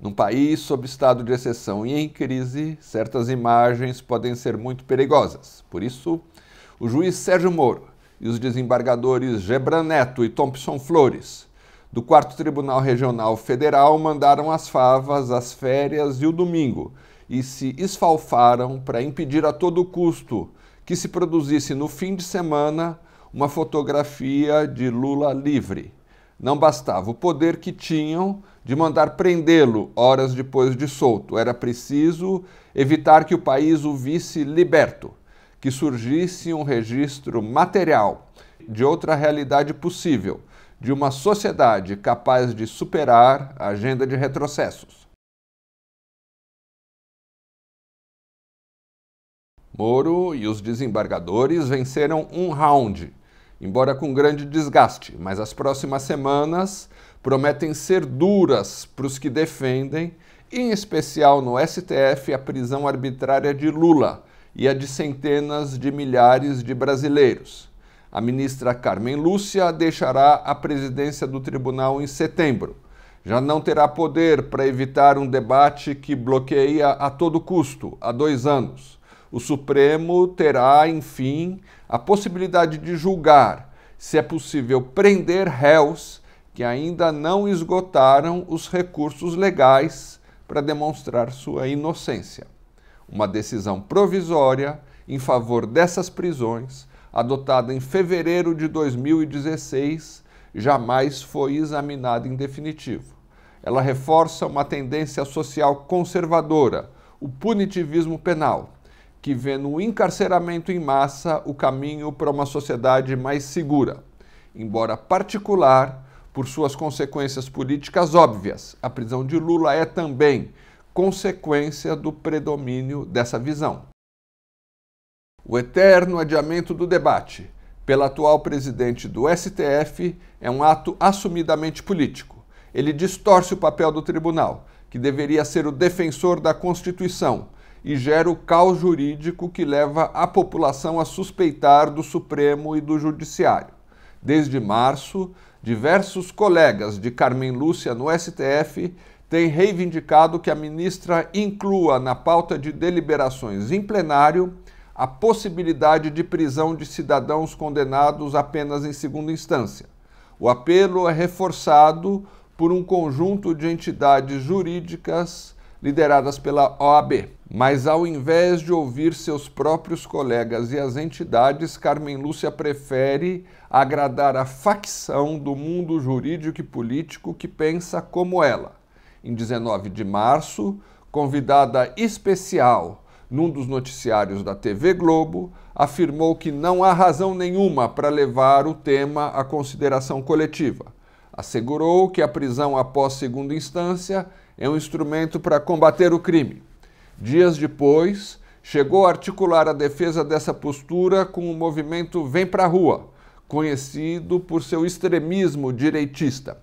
Num país sob estado de exceção e em crise, certas imagens podem ser muito perigosas. Por isso, o juiz Sérgio Moro e os desembargadores Gebran Neto e Thompson Flores, do 4 Tribunal Regional Federal, mandaram as favas, as férias e o domingo e se esfalfaram para impedir a todo custo que se produzisse no fim de semana uma fotografia de Lula livre. Não bastava o poder que tinham de mandar prendê-lo horas depois de solto. Era preciso evitar que o país o visse liberto, que surgisse um registro material de outra realidade possível, de uma sociedade capaz de superar a agenda de retrocessos. Moro e os desembargadores venceram um round embora com grande desgaste, mas as próximas semanas prometem ser duras para os que defendem, em especial no STF, a prisão arbitrária de Lula e a de centenas de milhares de brasileiros. A ministra Carmen Lúcia deixará a presidência do tribunal em setembro. Já não terá poder para evitar um debate que bloqueia a todo custo há dois anos o Supremo terá, enfim, a possibilidade de julgar se é possível prender réus que ainda não esgotaram os recursos legais para demonstrar sua inocência. Uma decisão provisória em favor dessas prisões, adotada em fevereiro de 2016, jamais foi examinada em definitivo. Ela reforça uma tendência social conservadora, o punitivismo penal, que vê no encarceramento em massa o caminho para uma sociedade mais segura, embora particular por suas consequências políticas óbvias. A prisão de Lula é também consequência do predomínio dessa visão. O eterno adiamento do debate pela atual presidente do STF é um ato assumidamente político. Ele distorce o papel do tribunal, que deveria ser o defensor da Constituição e gera o caos jurídico que leva a população a suspeitar do Supremo e do Judiciário. Desde março, diversos colegas de Carmen Lúcia no STF têm reivindicado que a ministra inclua na pauta de deliberações em plenário a possibilidade de prisão de cidadãos condenados apenas em segunda instância. O apelo é reforçado por um conjunto de entidades jurídicas lideradas pela OAB. Mas ao invés de ouvir seus próprios colegas e as entidades, Carmen Lúcia prefere agradar a facção do mundo jurídico e político que pensa como ela. Em 19 de março, convidada especial num dos noticiários da TV Globo, afirmou que não há razão nenhuma para levar o tema à consideração coletiva. Assegurou que a prisão após segunda instância é um instrumento para combater o crime. Dias depois, chegou a articular a defesa dessa postura com o movimento Vem Pra Rua, conhecido por seu extremismo direitista.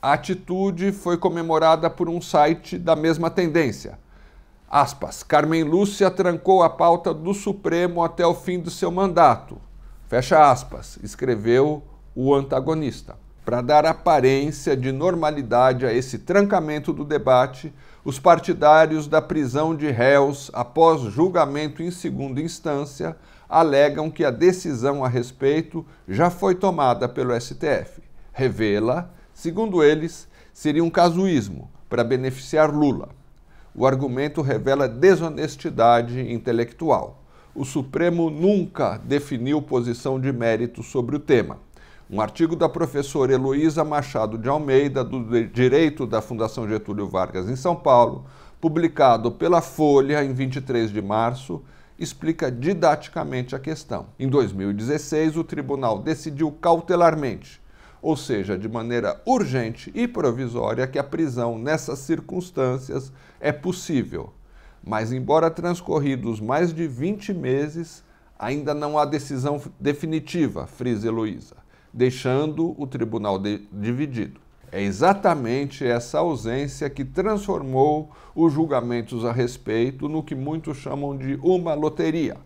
A atitude foi comemorada por um site da mesma tendência. Aspas, Carmen Lúcia trancou a pauta do Supremo até o fim do seu mandato. Fecha aspas, escreveu o antagonista. Para dar aparência de normalidade a esse trancamento do debate, os partidários da prisão de réus após julgamento em segunda instância alegam que a decisão a respeito já foi tomada pelo STF. Revê-la, segundo eles, seria um casuísmo para beneficiar Lula. O argumento revela desonestidade intelectual. O Supremo nunca definiu posição de mérito sobre o tema. Um artigo da professora Heloísa Machado de Almeida, do Direito da Fundação Getúlio Vargas em São Paulo, publicado pela Folha em 23 de março, explica didaticamente a questão. Em 2016, o tribunal decidiu cautelarmente, ou seja, de maneira urgente e provisória, que a prisão nessas circunstâncias é possível. Mas, embora transcorridos mais de 20 meses, ainda não há decisão definitiva, frisa Heloísa deixando o tribunal de, dividido. É exatamente essa ausência que transformou os julgamentos a respeito no que muitos chamam de uma loteria.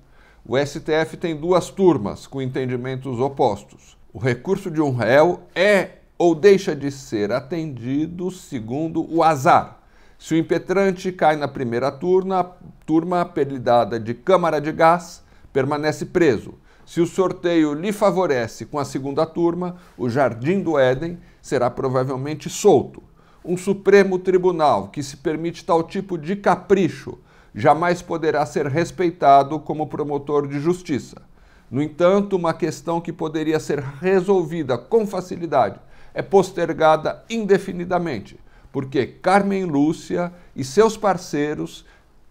O STF tem duas turmas com entendimentos opostos. O recurso de um réu é ou deixa de ser atendido segundo o azar. Se o impetrante cai na primeira turma, turma apelidada de Câmara de Gás, permanece preso. Se o sorteio lhe favorece com a segunda turma, o Jardim do Éden será provavelmente solto. Um Supremo Tribunal que se permite tal tipo de capricho jamais poderá ser respeitado como promotor de justiça. No entanto, uma questão que poderia ser resolvida com facilidade é postergada indefinidamente, porque Carmen Lúcia e seus parceiros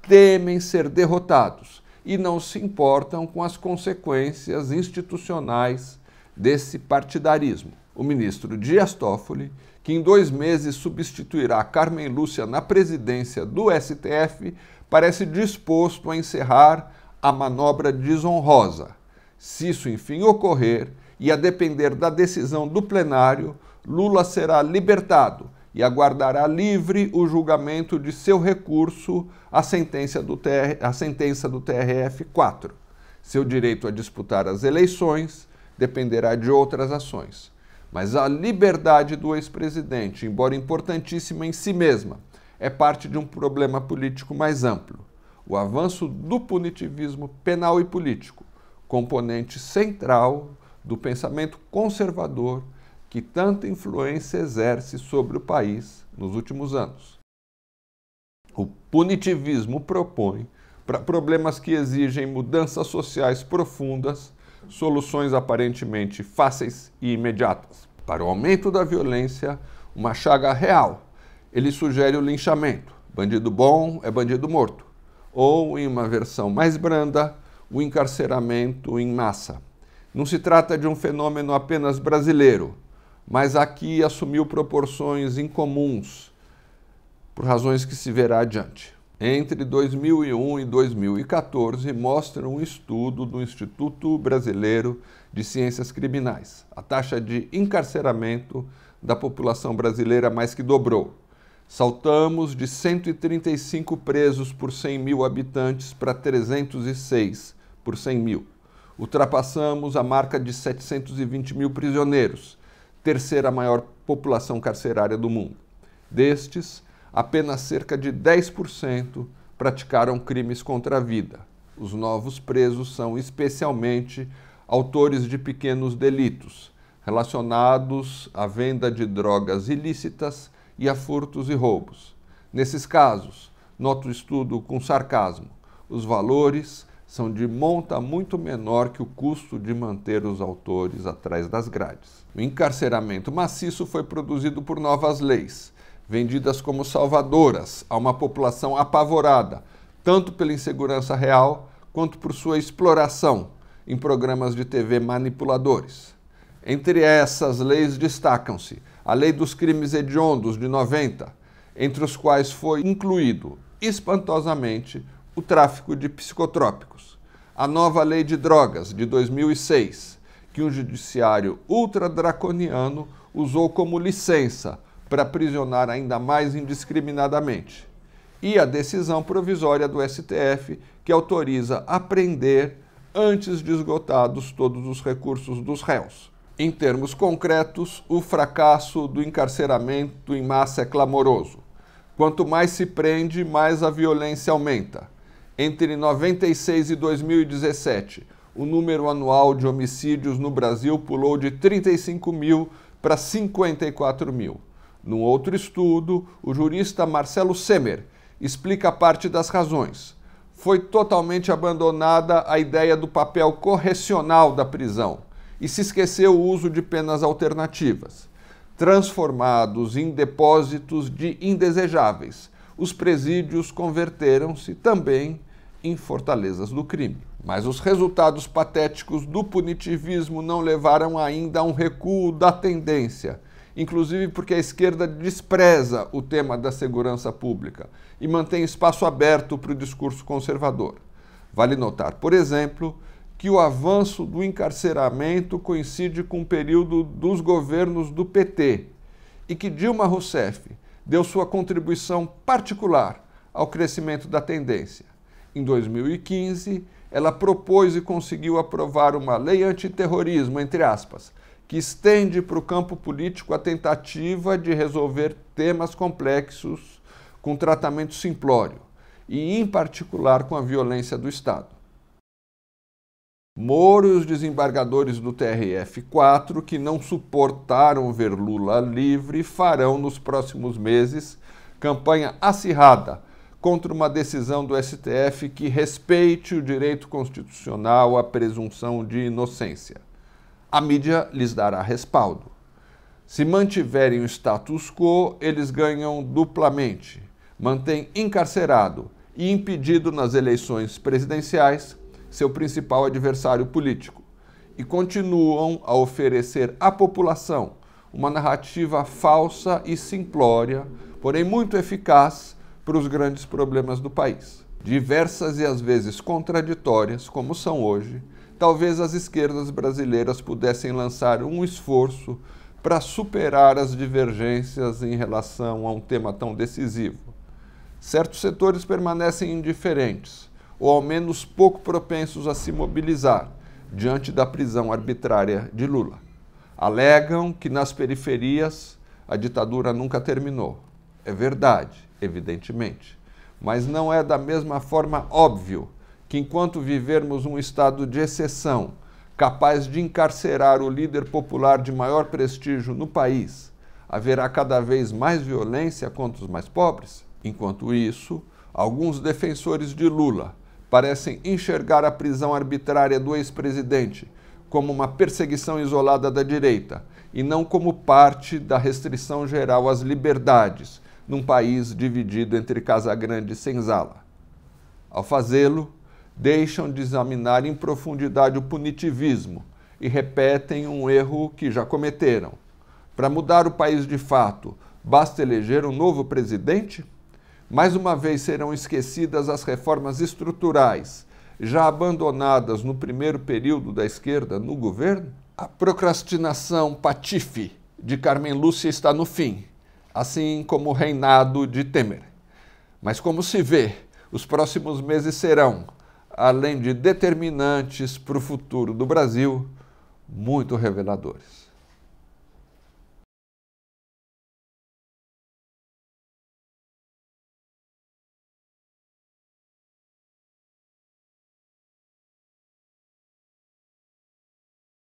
temem ser derrotados e não se importam com as consequências institucionais desse partidarismo. O ministro Dias Toffoli, que em dois meses substituirá Carmen Lúcia na presidência do STF, parece disposto a encerrar a manobra desonrosa. Se isso enfim ocorrer, e a depender da decisão do plenário, Lula será libertado e aguardará livre o julgamento de seu recurso à sentença do, TR, à sentença do TRF 4. Seu direito a disputar as eleições dependerá de outras ações. Mas a liberdade do ex-presidente, embora importantíssima em si mesma, é parte de um problema político mais amplo. O avanço do punitivismo penal e político, componente central do pensamento conservador que tanta influência exerce sobre o país nos últimos anos. O punitivismo propõe para problemas que exigem mudanças sociais profundas, soluções aparentemente fáceis e imediatas. Para o aumento da violência, uma chaga real, ele sugere o linchamento. Bandido bom é bandido morto. Ou, em uma versão mais branda, o encarceramento em massa. Não se trata de um fenômeno apenas brasileiro, mas aqui assumiu proporções incomuns, por razões que se verá adiante. Entre 2001 e 2014, mostra um estudo do Instituto Brasileiro de Ciências Criminais. A taxa de encarceramento da população brasileira mais que dobrou. Saltamos de 135 presos por 100 mil habitantes para 306 por 100 mil. Ultrapassamos a marca de 720 mil prisioneiros terceira maior população carcerária do mundo. Destes, apenas cerca de 10% praticaram crimes contra a vida. Os novos presos são especialmente autores de pequenos delitos relacionados à venda de drogas ilícitas e a furtos e roubos. Nesses casos, nota o estudo com sarcasmo, os valores são de monta muito menor que o custo de manter os autores atrás das grades. O encarceramento maciço foi produzido por novas leis, vendidas como salvadoras a uma população apavorada, tanto pela insegurança real quanto por sua exploração em programas de TV manipuladores. Entre essas leis destacam-se a Lei dos Crimes Hediondos de 90, entre os quais foi incluído, espantosamente, o tráfico de psicotrópicos, a nova lei de drogas de 2006, que um judiciário ultradraconiano usou como licença para aprisionar ainda mais indiscriminadamente, e a decisão provisória do STF que autoriza apreender antes de esgotados todos os recursos dos réus. Em termos concretos, o fracasso do encarceramento em massa é clamoroso. Quanto mais se prende, mais a violência aumenta. Entre 96 e 2017, o número anual de homicídios no Brasil pulou de 35 mil para 54 mil. Num outro estudo, o jurista Marcelo Semer explica parte das razões. Foi totalmente abandonada a ideia do papel correcional da prisão e se esqueceu o uso de penas alternativas, transformados em depósitos de indesejáveis, os presídios converteram-se também em fortalezas do crime. Mas os resultados patéticos do punitivismo não levaram ainda a um recuo da tendência, inclusive porque a esquerda despreza o tema da segurança pública e mantém espaço aberto para o discurso conservador. Vale notar, por exemplo, que o avanço do encarceramento coincide com o período dos governos do PT e que Dilma Rousseff, deu sua contribuição particular ao crescimento da tendência. Em 2015, ela propôs e conseguiu aprovar uma lei antiterrorismo, entre aspas, que estende para o campo político a tentativa de resolver temas complexos com tratamento simplório e, em particular, com a violência do Estado. Moro e os desembargadores do TRF4, que não suportaram ver Lula livre, farão nos próximos meses campanha acirrada contra uma decisão do STF que respeite o direito constitucional à presunção de inocência. A mídia lhes dará respaldo. Se mantiverem o status quo, eles ganham duplamente. Mantém encarcerado e impedido nas eleições presidenciais seu principal adversário político, e continuam a oferecer à população uma narrativa falsa e simplória, porém muito eficaz para os grandes problemas do país. Diversas e às vezes contraditórias, como são hoje, talvez as esquerdas brasileiras pudessem lançar um esforço para superar as divergências em relação a um tema tão decisivo. Certos setores permanecem indiferentes, ou ao menos pouco propensos a se mobilizar diante da prisão arbitrária de Lula. Alegam que nas periferias a ditadura nunca terminou. É verdade, evidentemente, mas não é da mesma forma óbvio que enquanto vivermos um estado de exceção, capaz de encarcerar o líder popular de maior prestígio no país, haverá cada vez mais violência contra os mais pobres? Enquanto isso, alguns defensores de Lula, parecem enxergar a prisão arbitrária do ex-presidente como uma perseguição isolada da direita e não como parte da restrição geral às liberdades num país dividido entre Casa Grande e Senzala. Ao fazê-lo, deixam de examinar em profundidade o punitivismo e repetem um erro que já cometeram. Para mudar o país de fato, basta eleger um novo presidente? Mais uma vez serão esquecidas as reformas estruturais, já abandonadas no primeiro período da esquerda no governo? A procrastinação patife de Carmen Lúcia está no fim, assim como o reinado de Temer. Mas, como se vê, os próximos meses serão, além de determinantes para o futuro do Brasil, muito reveladores.